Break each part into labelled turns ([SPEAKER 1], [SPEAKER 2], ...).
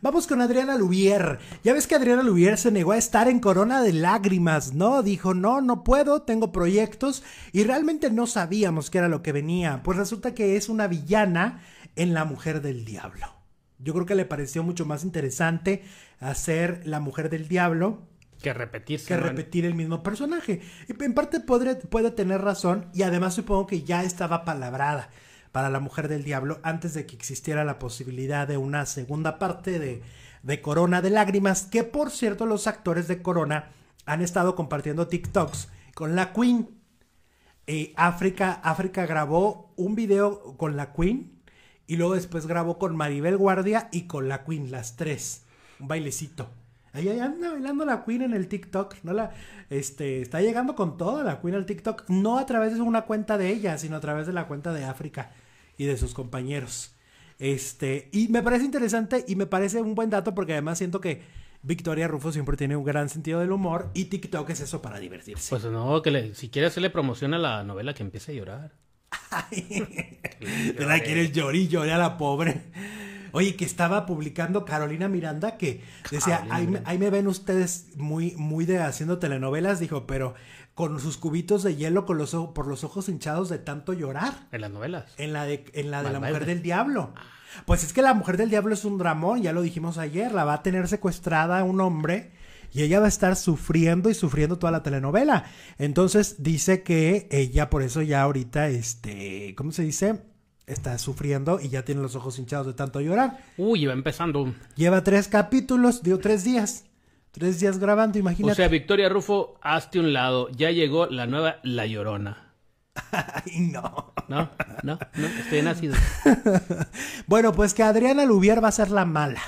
[SPEAKER 1] Vamos con Adriana Lubier. Ya ves que Adriana Lubier se negó a estar en Corona de Lágrimas, ¿no? Dijo, no, no puedo, tengo proyectos y realmente no sabíamos qué era lo que venía. Pues resulta que es una villana en La Mujer del Diablo. Yo creo que le pareció mucho más interesante hacer La Mujer del Diablo
[SPEAKER 2] que repetirse. Que repetir
[SPEAKER 1] el mismo personaje. Y en parte puede tener razón y además supongo que ya estaba palabrada para La Mujer del Diablo antes de que existiera la posibilidad de una segunda parte de, Corona de Lágrimas, que por cierto los actores de Corona han estado compartiendo TikToks con la Queen. Eh, África, África grabó un video con la Queen y luego después grabó con Maribel Guardia y con la Queen, las tres. Un bailecito. Ahí, anda bailando la Queen en el TikTok. No la, este, está llegando con toda la Queen al TikTok. No a través de una cuenta de ella, sino a través de la cuenta de África y de sus compañeros. Este, y me parece interesante y me parece un buen dato porque además siento que Victoria Rufo siempre tiene un gran sentido del humor y TikTok es eso para divertirse.
[SPEAKER 2] Pues no, que si quiere hacerle promoción a la novela que empiece a llorar.
[SPEAKER 1] te la quieres llorar y llorar a la pobre. Oye, que estaba publicando Carolina Miranda que decía, ahí me, ven ustedes muy, muy de haciendo telenovelas, dijo, pero con sus cubitos de hielo con los, por los ojos hinchados de tanto llorar. En las novelas. En la de, en la, de la Mujer del Diablo. Ah. Pues es que la Mujer del Diablo es un dramón, ya lo dijimos ayer, la va a tener secuestrada un hombre y ella va a estar sufriendo y sufriendo toda la telenovela. Entonces dice que ella por eso ya ahorita, este, ¿cómo se dice? está sufriendo y ya tiene los ojos hinchados de tanto llorar. Uy, va empezando. Lleva tres capítulos, dio tres días. Tres días grabando, imagínate. O sea,
[SPEAKER 2] Victoria Rufo, hazte un lado. Ya llegó la nueva La Llorona. Ay, no. No, no, no, estoy nacido.
[SPEAKER 1] bueno, pues que Adriana Lubier va a ser la mala.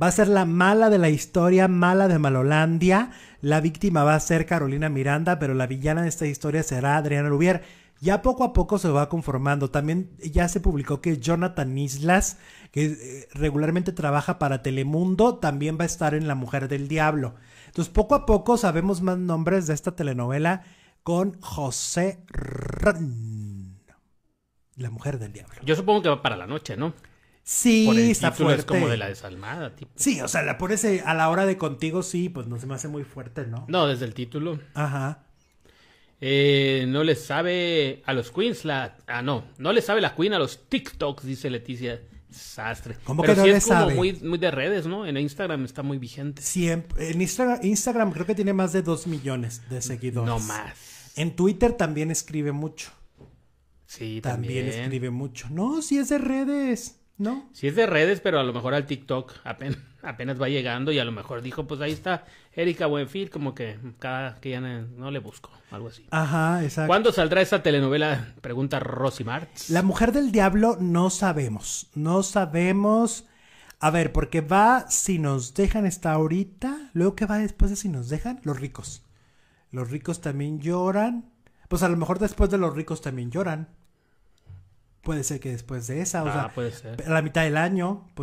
[SPEAKER 1] Va a ser la mala de la historia, mala de Malolandia. La víctima va a ser Carolina Miranda, pero la villana de esta historia será Adriana Lubier ya poco a poco se va conformando. También ya se publicó que Jonathan Islas, que eh, regularmente trabaja para Telemundo, también va a estar en La Mujer del Diablo. Entonces poco a poco sabemos más nombres de esta telenovela con José R... La Mujer del
[SPEAKER 2] Diablo. Yo supongo que va para la noche, ¿no? Sí, está fuerte. como de la desalmada, tipo. Sí, o sea, la
[SPEAKER 1] pones eh, a la hora de contigo, sí, pues no se me hace muy fuerte, ¿no? No, desde el título. Ajá.
[SPEAKER 2] Eh, no le sabe a los Queens la... Ah, no. No le sabe la Queen a los TikToks, dice Leticia. Desastre. ¿Cómo que no le Muy, de redes, ¿no? En Instagram está muy vigente.
[SPEAKER 1] Siempre. En Instagram, creo que tiene más de dos millones de seguidores. No más. En Twitter también escribe mucho. Sí, también. También escribe mucho. No, sí es de redes.
[SPEAKER 2] Si es de redes, pero a lo mejor al TikTok apenas, va llegando y a lo mejor dijo, pues ahí está Erika Buenfil, como que cada que ya no, le busco, algo así. Ajá, exacto. ¿Cuándo saldrá esa telenovela? Pregunta Rosy
[SPEAKER 1] Marx. La mujer del diablo no sabemos, no sabemos. A ver, porque va si nos dejan esta ahorita, luego que va después de si nos dejan, los ricos. Los ricos también lloran. Pues a lo mejor después de los ricos también lloran. Puede ser que después de esa, o ah, sea, a la mitad del año, pues,